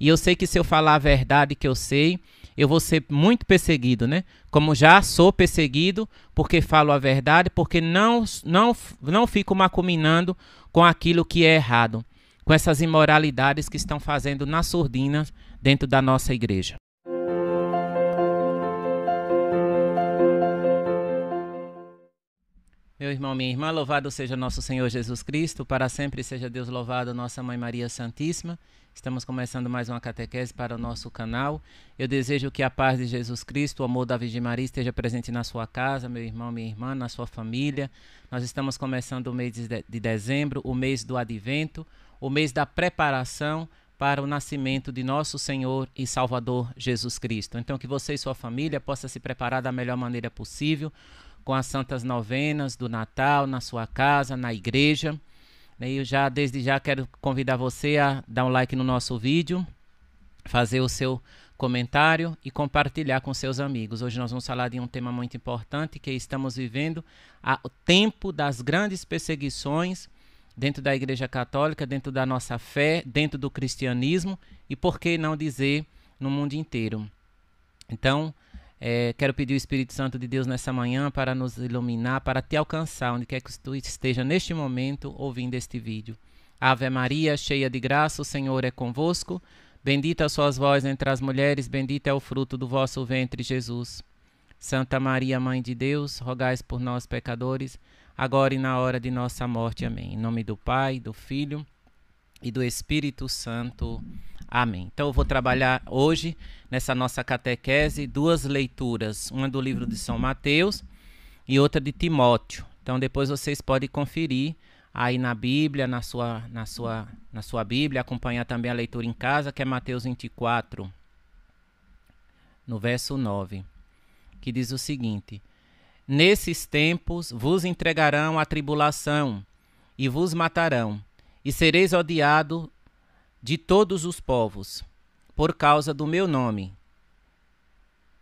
E eu sei que se eu falar a verdade que eu sei, eu vou ser muito perseguido, né? Como já sou perseguido porque falo a verdade, porque não não não fico macuminando com aquilo que é errado, com essas imoralidades que estão fazendo na surdina dentro da nossa igreja. Meu irmão, minha irmã, louvado seja nosso Senhor Jesus Cristo, para sempre seja Deus louvado, nossa Mãe Maria Santíssima. Estamos começando mais uma catequese para o nosso canal. Eu desejo que a paz de Jesus Cristo, o amor da Virgem Maria esteja presente na sua casa, meu irmão, minha irmã, na sua família. Nós estamos começando o mês de dezembro, o mês do advento, o mês da preparação para o nascimento de nosso Senhor e Salvador Jesus Cristo. Então que você e sua família possa se preparar da melhor maneira possível com as santas novenas do Natal na sua casa, na igreja eu já desde já quero convidar você a dar um like no nosso vídeo, fazer o seu comentário e compartilhar com seus amigos. Hoje nós vamos falar de um tema muito importante que estamos vivendo o tempo das grandes perseguições dentro da Igreja Católica, dentro da nossa fé, dentro do cristianismo e por que não dizer no mundo inteiro. Então, é, quero pedir o Espírito Santo de Deus nessa manhã para nos iluminar, para te alcançar, onde quer que tu esteja neste momento ouvindo este vídeo. Ave Maria, cheia de graça, o Senhor é convosco. Bendita sois vós entre as mulheres, bendito é o fruto do vosso ventre, Jesus. Santa Maria, Mãe de Deus, rogais por nós, pecadores, agora e na hora de nossa morte. Amém. Em nome do Pai, do Filho e do Espírito Santo. Amém. Então eu vou trabalhar hoje nessa nossa catequese duas leituras, uma do livro de São Mateus e outra de Timóteo. Então depois vocês podem conferir aí na Bíblia, na sua na sua na sua Bíblia, acompanhar também a leitura em casa, que é Mateus 24 no verso 9, que diz o seguinte: Nesses tempos vos entregarão a tribulação e vos matarão, e sereis odiado de todos os povos, por causa do meu nome.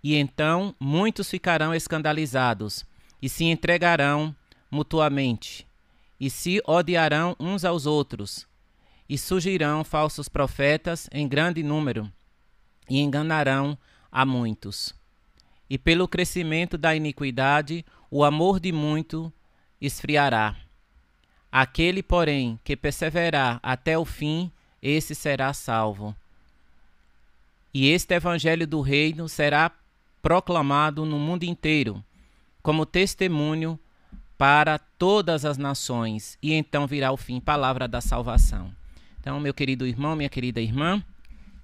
E então muitos ficarão escandalizados e se entregarão mutuamente, e se odiarão uns aos outros, e surgirão falsos profetas em grande número, e enganarão a muitos. E pelo crescimento da iniquidade, o amor de muito esfriará. Aquele, porém, que perseverar até o fim, esse será salvo. E este evangelho do reino será proclamado no mundo inteiro como testemunho para todas as nações, e então virá o fim, palavra da salvação. Então, meu querido irmão, minha querida irmã,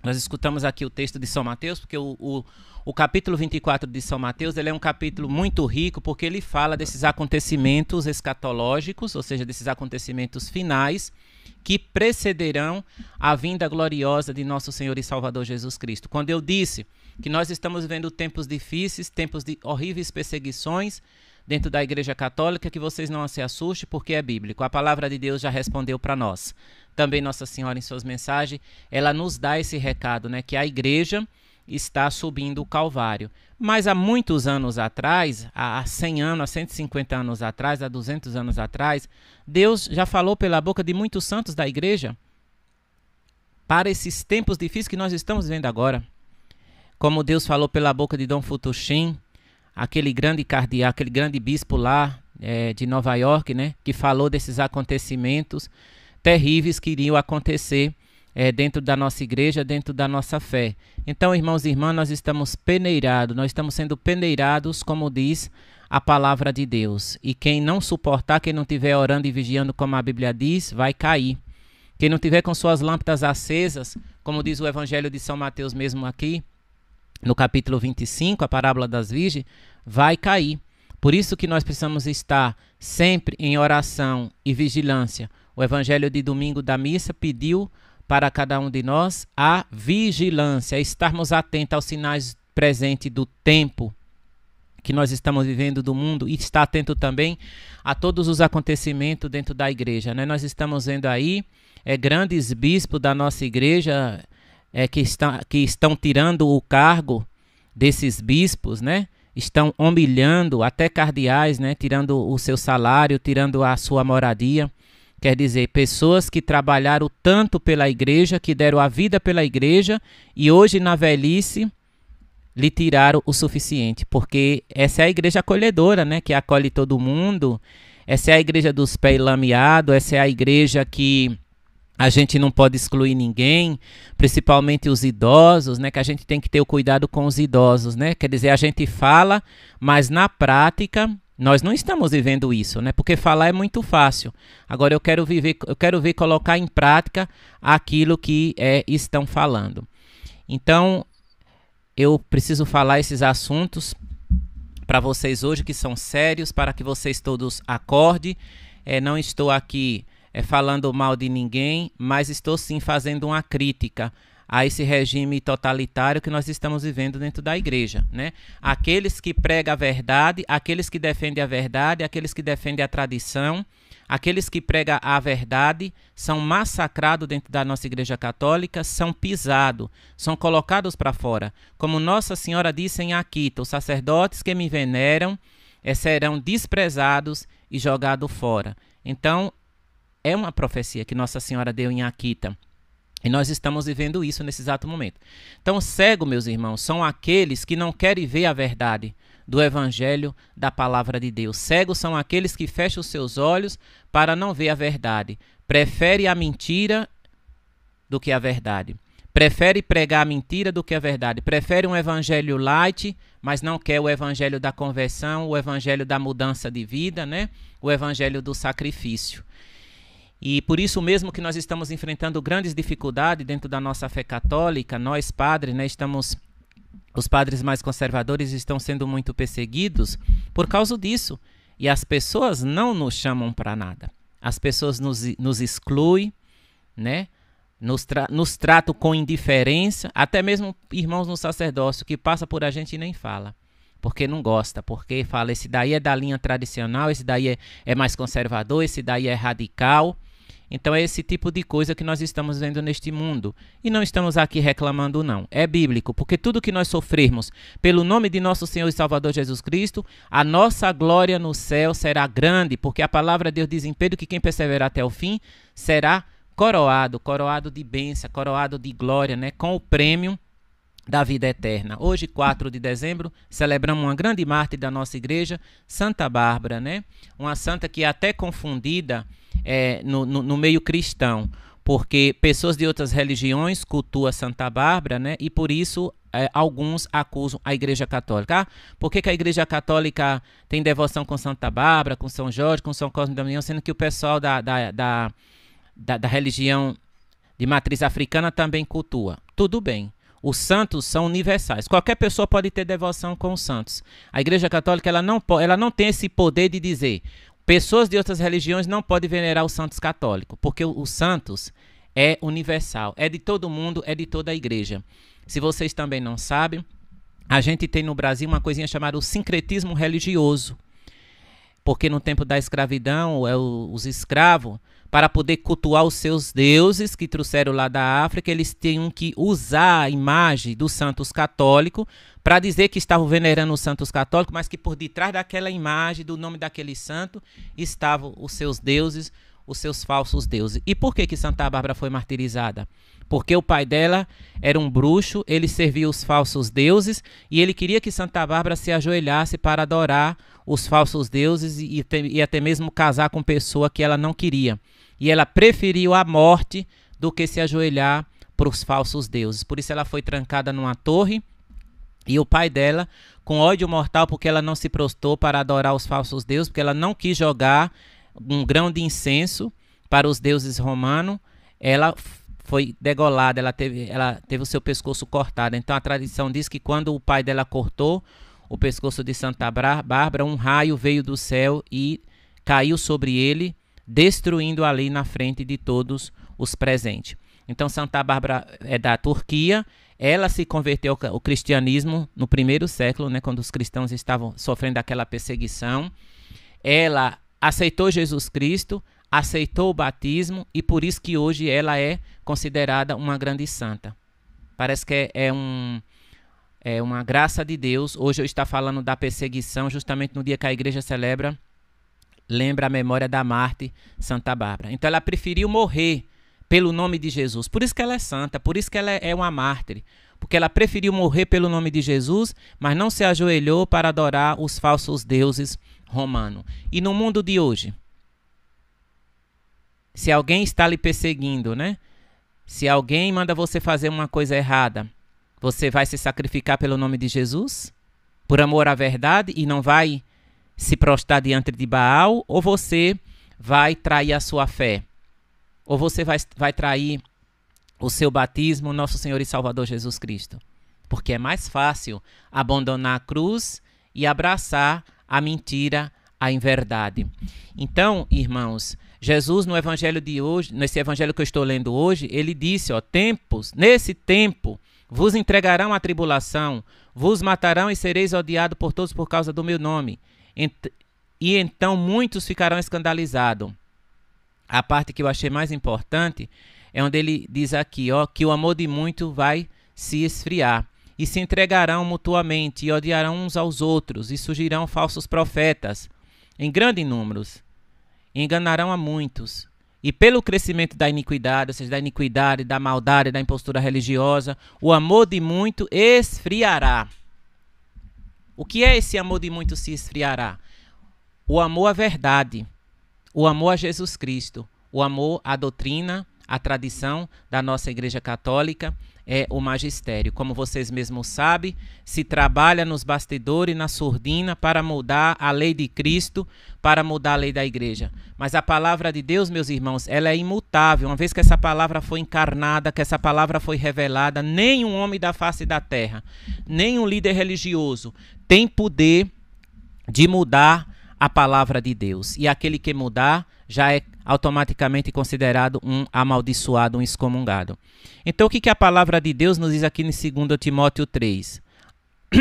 nós escutamos aqui o texto de São Mateus, porque o, o, o, capítulo 24 de São Mateus ele é um capítulo muito rico, porque ele fala desses acontecimentos escatológicos, ou seja, desses acontecimentos finais, que precederão a vinda gloriosa de nosso Senhor e Salvador Jesus Cristo. Quando eu disse que nós estamos vendo tempos difíceis, tempos de horríveis perseguições dentro da Igreja Católica, que vocês não se assustem, porque é bíblico. A palavra de Deus já respondeu para nós. Também Nossa Senhora, em suas mensagens, ela nos dá esse recado, né? Que a Igreja está subindo o Calvário. Mas há muitos anos atrás, há 100 anos, há 150 anos atrás, há 200 anos atrás, Deus já falou pela boca de muitos santos da igreja para esses tempos difíceis que nós estamos vendo agora. Como Deus falou pela boca de Dom Futushim, aquele grande cardeal, aquele grande bispo lá é, de Nova York, né, que falou desses acontecimentos terríveis que iriam acontecer é, dentro da nossa igreja, dentro da nossa fé. Então, irmãos e irmãs, nós estamos peneirados, nós estamos sendo peneirados, como diz a palavra de Deus. E quem não suportar, quem não estiver orando e vigiando, como a Bíblia diz, vai cair. Quem não tiver com suas lâmpadas acesas, como diz o Evangelho de São Mateus mesmo aqui, no capítulo 25, a parábola das virgens, vai cair. Por isso que nós precisamos estar sempre em oração e vigilância. O evangelho de domingo da missa pediu para cada um de nós a vigilância, estarmos atentos aos sinais presentes do tempo que nós estamos vivendo do mundo e estar atento também a todos os acontecimentos dentro da igreja. Né? Nós estamos vendo aí é, grandes bispos da nossa igreja é, que, está, que estão tirando o cargo desses bispos, né? estão humilhando até cardeais, né? tirando o seu salário, tirando a sua moradia Quer dizer, pessoas que trabalharam tanto pela igreja, que deram a vida pela igreja e hoje na velhice lhe tiraram o suficiente, porque essa é a igreja acolhedora, né, que acolhe todo mundo. Essa é a igreja dos pés lameados, essa é a igreja que a gente não pode excluir ninguém, principalmente os idosos, né, que a gente tem que ter o cuidado com os idosos, né? Quer dizer, a gente fala, mas na prática nós não estamos vivendo isso, né? Porque falar é muito fácil. Agora eu quero viver, eu quero ver colocar em prática aquilo que é, estão falando. Então, eu preciso falar esses assuntos para vocês hoje que são sérios, para que vocês todos acordem. É, não estou aqui é, falando mal de ninguém, mas estou sim fazendo uma crítica a esse regime totalitário que nós estamos vivendo dentro da igreja, né? Aqueles que pregam a verdade, aqueles que defendem a verdade, aqueles que defendem a tradição, aqueles que pregam a verdade são massacrados dentro da nossa igreja católica, são pisados, são colocados para fora. Como Nossa Senhora disse em Akita, os sacerdotes que me veneram eh, serão desprezados e jogados fora. Então, é uma profecia que Nossa Senhora deu em Aquita e nós estamos vivendo isso nesse exato momento. Então, cego, meus irmãos, são aqueles que não querem ver a verdade do evangelho da palavra de Deus. Cegos são aqueles que fecham os seus olhos para não ver a verdade. Prefere a mentira do que a verdade. Prefere pregar a mentira do que a verdade. Prefere um evangelho light, mas não quer o evangelho da conversão, o evangelho da mudança de vida, né? O evangelho do sacrifício. E por isso mesmo que nós estamos enfrentando grandes dificuldades dentro da nossa fé católica, nós padres, né, estamos os padres mais conservadores estão sendo muito perseguidos por causa disso. E as pessoas não nos chamam para nada. As pessoas nos, nos excluem, né? Nos, tra nos tratam com indiferença, até mesmo irmãos no sacerdócio que passa por a gente e nem fala porque não gosta, porque fala esse daí é da linha tradicional, esse daí é, é mais conservador, esse daí é radical. Então é esse tipo de coisa que nós estamos vendo neste mundo. E não estamos aqui reclamando, não. É bíblico, porque tudo que nós sofrermos pelo nome de nosso Senhor e Salvador Jesus Cristo, a nossa glória no céu será grande, porque a palavra de Deus diz em Pedro que quem perseverar até o fim será coroado, coroado de bênção, coroado de glória, né? com o prêmio da vida eterna. Hoje, 4 de dezembro, celebramos uma grande mártir da nossa igreja, Santa Bárbara, né? Uma santa que é até confundida é, no, no, no, meio cristão, porque pessoas de outras religiões cultuam Santa Bárbara, né? E por isso é, alguns acusam a Igreja Católica. Ah, por que, que, a Igreja Católica tem devoção com Santa Bárbara, com São Jorge, com São Cosme e Damião, sendo que o pessoal da, da, da, da, da religião de matriz africana também cultua? Tudo bem. Os santos são universais. Qualquer pessoa pode ter devoção com os santos. A Igreja Católica ela não, ela não tem esse poder de dizer pessoas de outras religiões não podem venerar os santos católicos, porque os santos é universal, é de todo mundo, é de toda a Igreja. Se vocês também não sabem, a gente tem no Brasil uma coisinha chamada o sincretismo religioso. Porque no tempo da escravidão, é os escravos para poder cultuar os seus deuses que trouxeram lá da África, eles tinham que usar a imagem dos santos católicos para dizer que estavam venerando os santos católicos, mas que por detrás daquela imagem, do nome daquele santo, estavam os seus deuses, os seus falsos deuses. E por que que Santa Bárbara foi martirizada? Porque o pai dela era um bruxo, ele servia os falsos deuses e ele queria que Santa Bárbara se ajoelhasse para adorar os falsos deuses e, e até mesmo casar com pessoa que ela não queria e ela preferiu a morte do que se ajoelhar para os falsos deuses. Por isso ela foi trancada numa torre e o pai dela, com ódio mortal, porque ela não se prostou para adorar os falsos deuses, porque ela não quis jogar um grão de incenso para os deuses romanos, ela foi degolada, ela teve, ela teve o seu pescoço cortado. Então a tradição diz que quando o pai dela cortou o pescoço de Santa Bárbara, um raio veio do céu e caiu sobre ele destruindo ali na frente de todos os presentes. Então, Santa Bárbara é da Turquia. Ela se converteu ao cristianismo no primeiro século, né, quando os cristãos estavam sofrendo aquela perseguição. Ela aceitou Jesus Cristo, aceitou o batismo e por isso que hoje ela é considerada uma grande santa. Parece que é, é um, é uma graça de Deus. Hoje eu estou falando da perseguição, justamente no dia que a igreja celebra lembra a memória da Marte Santa Bárbara. Então ela preferiu morrer pelo nome de Jesus. Por isso que ela é santa, por isso que ela é uma mártir. Porque ela preferiu morrer pelo nome de Jesus, mas não se ajoelhou para adorar os falsos deuses romanos. E no mundo de hoje, se alguém está lhe perseguindo, né? Se alguém manda você fazer uma coisa errada, você vai se sacrificar pelo nome de Jesus? Por amor à verdade e não vai se prostrar diante de Baal, ou você vai trair a sua fé, ou você vai, vai trair o seu batismo, nosso Senhor e Salvador Jesus Cristo. Porque é mais fácil abandonar a cruz e abraçar a mentira, a inverdade. Então, irmãos, Jesus no evangelho de hoje, nesse evangelho que eu estou lendo hoje, ele disse, ó, tempos, nesse tempo vos entregarão à tribulação, vos matarão e sereis odiados por todos por causa do meu nome. E então muitos ficarão escandalizados. A parte que eu achei mais importante é onde ele diz aqui, ó, que o amor de muito vai se esfriar e se entregarão mutuamente e odiarão uns aos outros e surgirão falsos profetas em grande números. Enganarão a muitos. E pelo crescimento da iniquidade, ou seja, da iniquidade, da maldade, da impostura religiosa, o amor de muito esfriará. O que é esse amor de muito se esfriará? O amor à verdade, o amor a Jesus Cristo, o amor à doutrina, à tradição da nossa Igreja Católica, é o magistério. Como vocês mesmos sabem, se trabalha nos bastidores, na surdina, para mudar a lei de Cristo, para mudar a lei da igreja. Mas a palavra de Deus, meus irmãos, ela é imutável. Uma vez que essa palavra foi encarnada, que essa palavra foi revelada, nenhum homem da face da terra, nenhum líder religioso, tem poder de mudar a palavra de Deus. E aquele que mudar já é automaticamente considerado um amaldiçoado, um excomungado. Então, o que, que a palavra de Deus nos diz aqui em 2 Timóteo 3?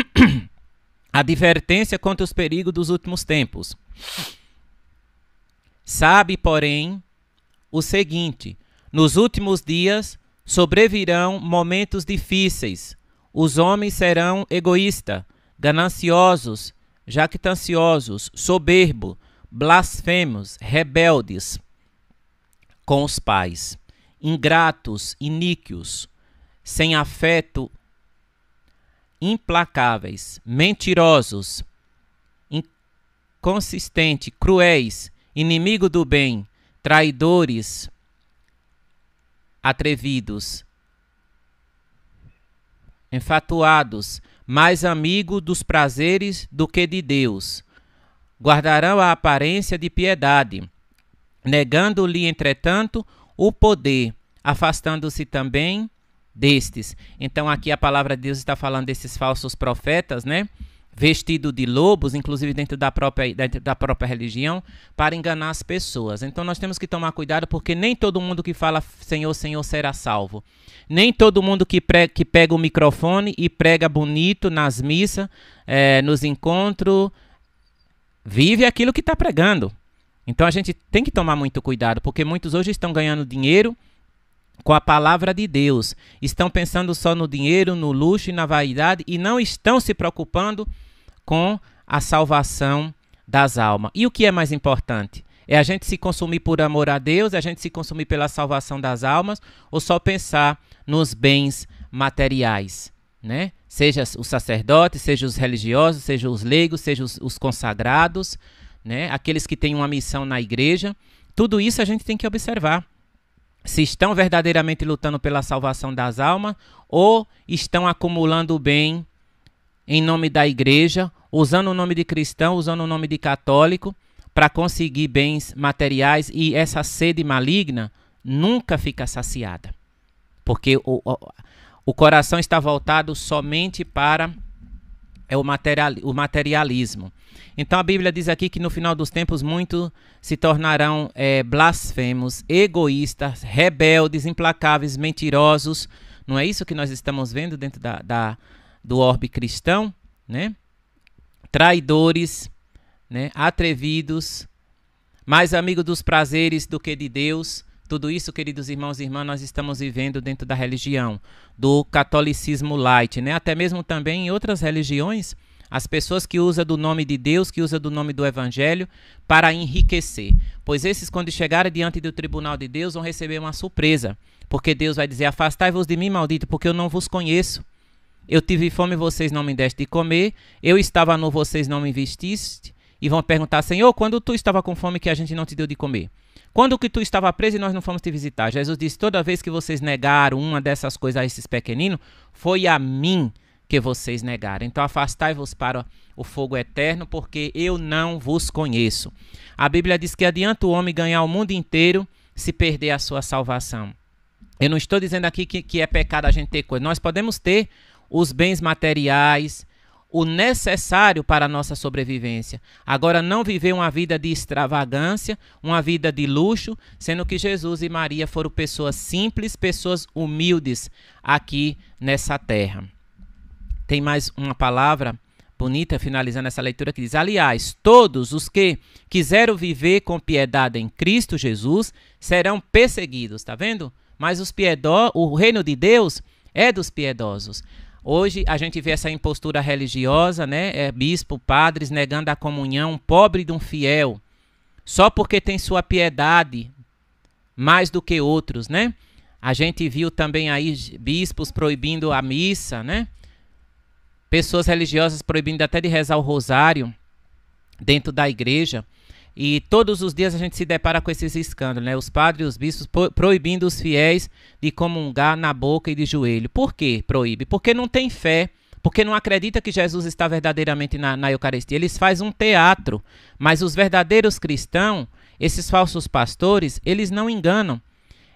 Advertência contra os perigos dos últimos tempos. Sabe, porém, o seguinte: nos últimos dias sobrevirão momentos difíceis. Os homens serão egoístas gananciosos, jactanciosos, soberbo, blasfemos, rebeldes com os pais, ingratos, iníquios, sem afeto, implacáveis, mentirosos, inconsistente, cruéis, inimigo do bem, traidores, atrevidos, enfatuados, mais amigo dos prazeres do que de Deus. Guardarão a aparência de piedade, negando-lhe, entretanto, o poder, afastando-se também destes. Então, aqui a palavra de Deus está falando desses falsos profetas, né? vestido de lobos, inclusive dentro da própria, dentro da própria religião, para enganar as pessoas. Então nós temos que tomar cuidado porque nem todo mundo que fala Senhor, Senhor será salvo. Nem todo mundo que, pre que pega o microfone e prega bonito nas missas, é, nos encontros, vive aquilo que está pregando. Então a gente tem que tomar muito cuidado porque muitos hoje estão ganhando dinheiro com a palavra de Deus. Estão pensando só no dinheiro, no luxo e na vaidade e não estão se preocupando com a salvação das almas. E o que é mais importante? É a gente se consumir por amor a Deus, é a gente se consumir pela salvação das almas, ou só pensar nos bens materiais, né? Seja os sacerdotes, seja os religiosos, seja os leigos, seja os, os consagrados, né? Aqueles que têm uma missão na igreja. Tudo isso a gente tem que observar. Se estão verdadeiramente lutando pela salvação das almas ou estão acumulando bem em nome da igreja usando o nome de cristão, usando o nome de católico, para conseguir bens materiais e essa sede maligna nunca fica saciada. Porque o, o, o coração está voltado somente para é o, material, o materialismo. Então a Bíblia diz aqui que no final dos tempos muitos se tornarão é, blasfemos, egoístas, rebeldes, implacáveis, mentirosos. Não é isso que nós estamos vendo dentro da, da do orbe cristão, né? traidores, né, atrevidos, mais amigo dos prazeres do que de Deus. Tudo isso, queridos irmãos e irmãs, nós estamos vivendo dentro da religião, do catolicismo light, né? Até mesmo também em outras religiões, as pessoas que usam do nome de Deus, que usam do nome do Evangelho, para enriquecer. Pois esses, quando chegarem diante do tribunal de Deus, vão receber uma surpresa. Porque Deus vai dizer: Afastai-vos de mim, maldito, porque eu não vos conheço. Eu tive fome, vocês não me deste de comer. Eu estava nu, vocês não me vestiste. E vão perguntar, Senhor, quando tu estava com fome que a gente não te deu de comer? Quando que tu estava preso e nós não fomos te visitar? Jesus disse, toda vez que vocês negaram uma dessas coisas a esses pequeninos, foi a mim que vocês negaram. Então afastai-vos para o fogo eterno, porque eu não vos conheço. A Bíblia diz que adianta o homem ganhar o mundo inteiro se perder a sua salvação. Eu não estou dizendo aqui que, que é pecado a gente ter coisa. Nós podemos ter os bens materiais, o necessário para a nossa sobrevivência. Agora, não viver uma vida de extravagância, uma vida de luxo, sendo que Jesus e Maria foram pessoas simples, pessoas humildes aqui nessa terra. Tem mais uma palavra bonita finalizando essa leitura que diz: Aliás, todos os que quiseram viver com piedade em Cristo Jesus serão perseguidos, tá vendo? Mas os piedosos, o reino de Deus é dos piedosos. Hoje a gente vê essa impostura religiosa, né? É, bispo, padres negando a comunhão, pobre de um fiel, só porque tem sua piedade mais do que outros, né? A gente viu também aí bispos proibindo a missa, né? Pessoas religiosas proibindo até de rezar o rosário dentro da igreja. E todos os dias a gente se depara com esses escândalos, né? Os padres e os bispos proibindo os fiéis de comungar na boca e de joelho. Por que proíbe? Porque não tem fé, porque não acredita que Jesus está verdadeiramente na, na Eucaristia. Eles fazem um teatro, mas os verdadeiros cristãos, esses falsos pastores, eles não enganam.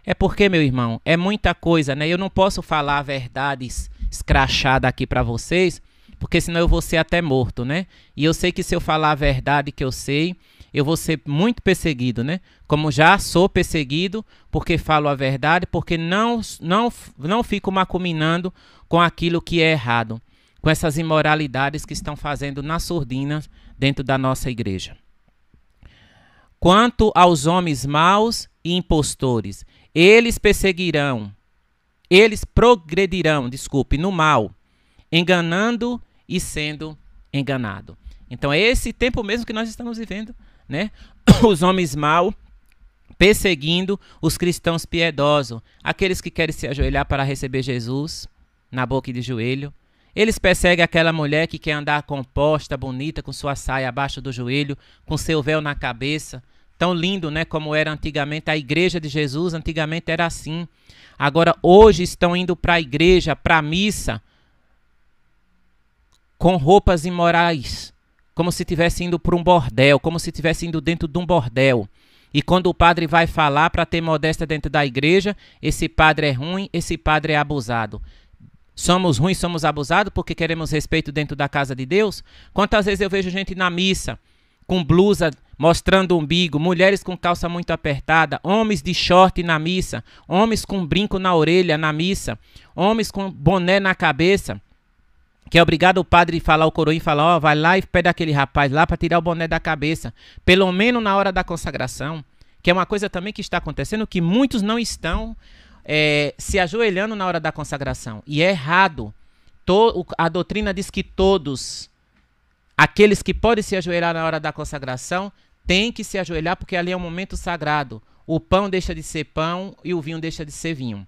É porque, meu irmão, é muita coisa, né? Eu não posso falar verdades escrachadas aqui para vocês, porque senão eu vou ser até morto, né? E eu sei que se eu falar a verdade que eu sei eu vou ser muito perseguido, né? Como já sou perseguido porque falo a verdade, porque não, não, não fico macuminando com aquilo que é errado, com essas imoralidades que estão fazendo na surdina dentro da nossa igreja. Quanto aos homens maus e impostores, eles perseguirão, eles progredirão, desculpe, no mal, enganando e sendo enganado. Então é esse tempo mesmo que nós estamos vivendo né? Os homens mal perseguindo os cristãos piedosos, aqueles que querem se ajoelhar para receber Jesus na boca e de joelho. Eles perseguem aquela mulher que quer andar composta, bonita, com sua saia abaixo do joelho, com seu véu na cabeça. Tão lindo, né, como era antigamente a igreja de Jesus, antigamente era assim. Agora hoje estão indo para a igreja, para a missa com roupas imorais, como se estivesse indo para um bordel, como se estivesse indo dentro de um bordel. E quando o padre vai falar para ter modéstia dentro da igreja, esse padre é ruim, esse padre é abusado. Somos ruins, somos abusados porque queremos respeito dentro da casa de Deus? Quantas vezes eu vejo gente na missa com blusa mostrando o umbigo, mulheres com calça muito apertada, homens de short na missa, homens com brinco na orelha na missa, homens com boné na cabeça que é obrigado o padre falar o e falar, ó, oh, vai lá e pede aquele rapaz lá para tirar o boné da cabeça, pelo menos na hora da consagração, que é uma coisa também que está acontecendo que muitos não estão é, se ajoelhando na hora da consagração e é errado. a doutrina diz que todos aqueles que podem se ajoelhar na hora da consagração têm que se ajoelhar porque ali é um momento sagrado. O pão deixa de ser pão e o vinho deixa de ser vinho.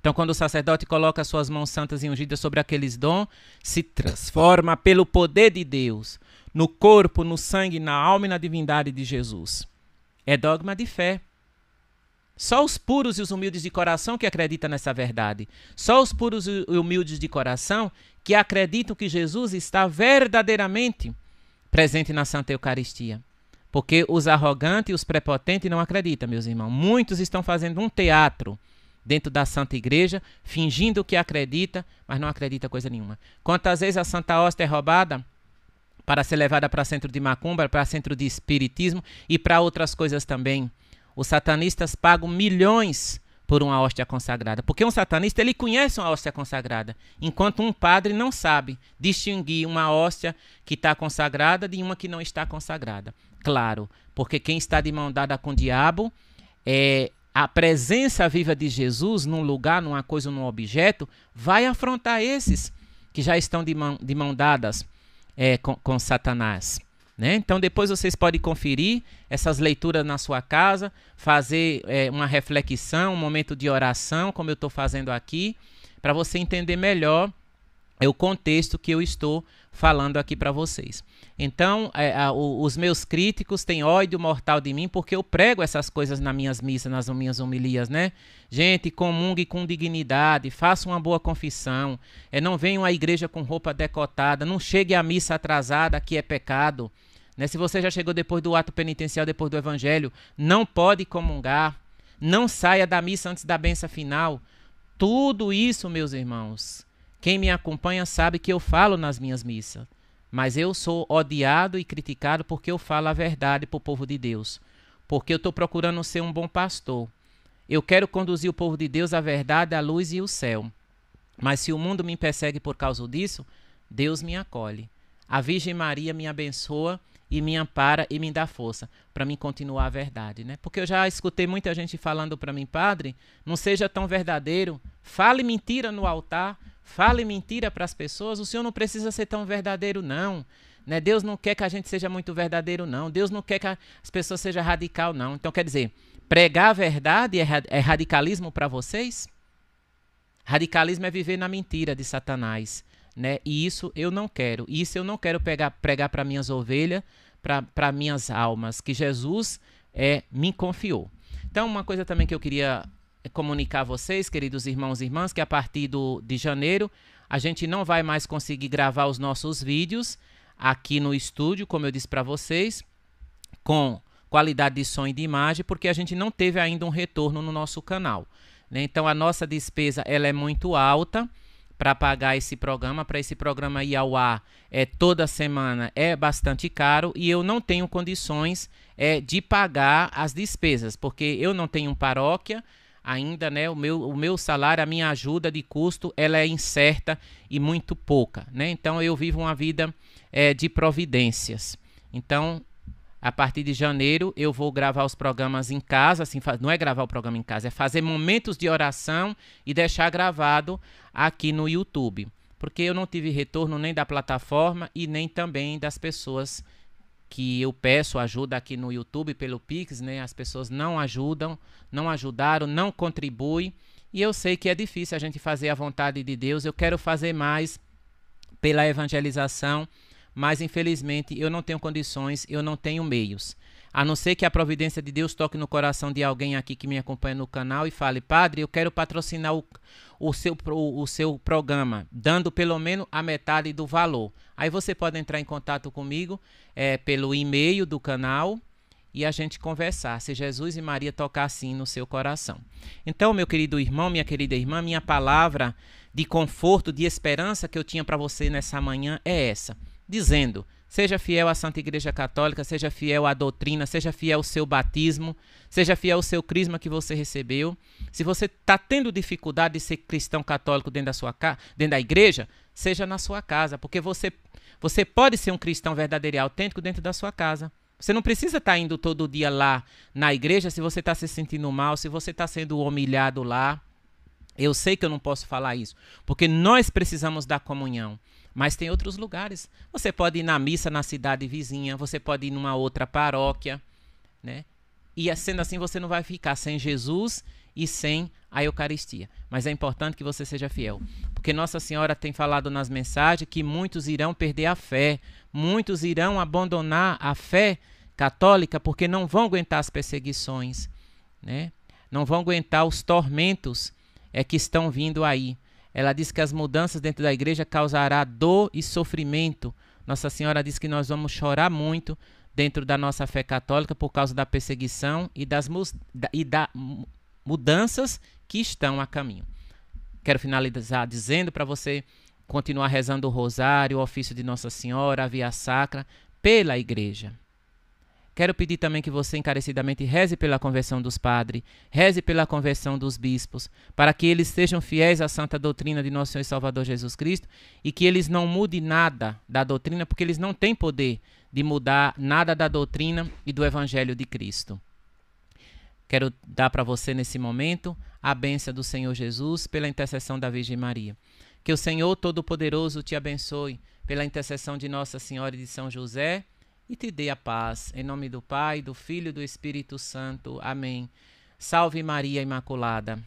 Então, quando o sacerdote coloca suas mãos santas e ungidas sobre aqueles dons, se transforma pelo poder de Deus no corpo, no sangue, na alma e na divindade de Jesus. É dogma de fé. Só os puros e os humildes de coração que acreditam nessa verdade. Só os puros e humildes de coração que acreditam que Jesus está verdadeiramente presente na Santa Eucaristia. Porque os arrogantes e os prepotentes não acreditam, meus irmãos. Muitos estão fazendo um teatro dentro da Santa Igreja, fingindo que acredita, mas não acredita coisa nenhuma. Quantas vezes a Santa Hóstia é roubada? Para ser levada para centro de macumba, para centro de espiritismo e para outras coisas também. Os satanistas pagam milhões por uma hóstia consagrada. Porque um satanista, ele conhece uma hóstia consagrada, enquanto um padre não sabe distinguir uma hóstia que está consagrada de uma que não está consagrada. Claro, porque quem está de mão dada com o diabo é a presença viva de Jesus num lugar, numa coisa, num objeto, vai afrontar esses que já estão de, mão, de mão dadas é, com, com, Satanás. Né? Então, depois vocês podem conferir essas leituras na sua casa, fazer é, uma reflexão, um momento de oração, como eu estou fazendo aqui, para você entender melhor o contexto que eu estou falando aqui para vocês. Então, é, a, o, os meus críticos têm ódio mortal de mim porque eu prego essas coisas nas minhas missas, nas minhas homilias, né? Gente, comungue com dignidade, faça uma boa confissão, é, não venham à igreja com roupa decotada, não chegue à missa atrasada, que é pecado. Né? Se você já chegou depois do ato penitencial, depois do evangelho, não pode comungar, não saia da missa antes da benção final. Tudo isso, meus irmãos, quem me acompanha sabe que eu falo nas minhas missas mas eu sou odiado e criticado porque eu falo a verdade para o povo de Deus, porque eu estou procurando ser um bom pastor. Eu quero conduzir o povo de Deus à verdade, à luz e ao céu. Mas se o mundo me persegue por causa disso, Deus me acolhe. A Virgem Maria me abençoa e me ampara e me dá força para mim continuar a verdade, né? Porque eu já escutei muita gente falando para mim, padre, não seja tão verdadeiro, fale mentira no altar, fale mentira para as pessoas, o senhor não precisa ser tão verdadeiro, não. Né? Deus não quer que a gente seja muito verdadeiro, não. Deus não quer que as pessoas sejam radical, não. Então, quer dizer, pregar a verdade é, é radicalismo para vocês? Radicalismo é viver na mentira de Satanás. Né? E isso eu não quero. Isso eu não quero pegar, pregar para minhas ovelhas, para minhas almas, que Jesus é, me confiou. Então, uma coisa também que eu queria comunicar a vocês, queridos irmãos e irmãs, que a partir do, de janeiro a gente não vai mais conseguir gravar os nossos vídeos aqui no estúdio, como eu disse para vocês, com qualidade de som e de imagem, porque a gente não teve ainda um retorno no nosso canal. Né? Então a nossa despesa ela é muito alta para pagar esse programa, para esse programa ir ao ar é, toda semana é bastante caro e eu não tenho condições é, de pagar as despesas, porque eu não tenho paróquia, ainda, né, o meu, o meu salário, a minha ajuda de custo, ela é incerta e muito pouca, né? Então eu vivo uma vida é, de providências. Então, a partir de janeiro eu vou gravar os programas em casa, assim, não é gravar o programa em casa, é fazer momentos de oração e deixar gravado aqui no YouTube, porque eu não tive retorno nem da plataforma e nem também das pessoas que eu peço ajuda aqui no YouTube pelo Pix, né? As pessoas não ajudam, não ajudaram, não contribuem. E eu sei que é difícil a gente fazer a vontade de Deus. Eu quero fazer mais pela evangelização, mas infelizmente eu não tenho condições, eu não tenho meios. A não ser que a providência de Deus toque no coração de alguém aqui que me acompanha no canal e fale, padre, eu quero patrocinar o, o, seu, o, o seu programa, dando pelo menos a metade do valor. Aí você pode entrar em contato comigo é, pelo e-mail do canal e a gente conversar, se Jesus e Maria tocar assim no seu coração. Então, meu querido irmão, minha querida irmã, minha palavra de conforto, de esperança que eu tinha para você nessa manhã é essa, dizendo: Seja fiel à Santa Igreja Católica, seja fiel à doutrina, seja fiel ao seu batismo, seja fiel ao seu crisma que você recebeu. Se você está tendo dificuldade de ser cristão católico dentro da sua dentro da igreja, seja na sua casa, porque você você pode ser um cristão verdadeiro e autêntico dentro da sua casa. Você não precisa estar tá indo todo dia lá na igreja se você está se sentindo mal, se você está sendo humilhado lá. Eu sei que eu não posso falar isso, porque nós precisamos da comunhão. Mas tem outros lugares. Você pode ir na missa na cidade vizinha, você pode ir numa outra paróquia, né? E é, sendo assim, você não vai ficar sem Jesus e sem a Eucaristia. Mas é importante que você seja fiel. Porque Nossa Senhora tem falado nas mensagens que muitos irão perder a fé, muitos irão abandonar a fé católica porque não vão aguentar as perseguições, né? não vão aguentar os tormentos é que estão vindo aí. Ela diz que as mudanças dentro da igreja causará dor e sofrimento. Nossa Senhora diz que nós vamos chorar muito dentro da nossa fé católica por causa da perseguição e das e da mudanças que estão a caminho. Quero finalizar dizendo para você continuar rezando o rosário, o ofício de Nossa Senhora, a via sacra pela igreja. Quero pedir também que você encarecidamente reze pela conversão dos padres, reze pela conversão dos bispos, para que eles sejam fiéis à santa doutrina de nosso Senhor e Salvador Jesus Cristo e que eles não mudem nada da doutrina, porque eles não têm poder de mudar nada da doutrina e do evangelho de Cristo. Quero dar para você nesse momento a bênção do Senhor Jesus pela intercessão da Virgem Maria. Que o Senhor Todo-Poderoso te abençoe pela intercessão de Nossa Senhora e de São José e te dê a paz. Em nome do Pai, do Filho e do Espírito Santo. Amém. Salve Maria Imaculada.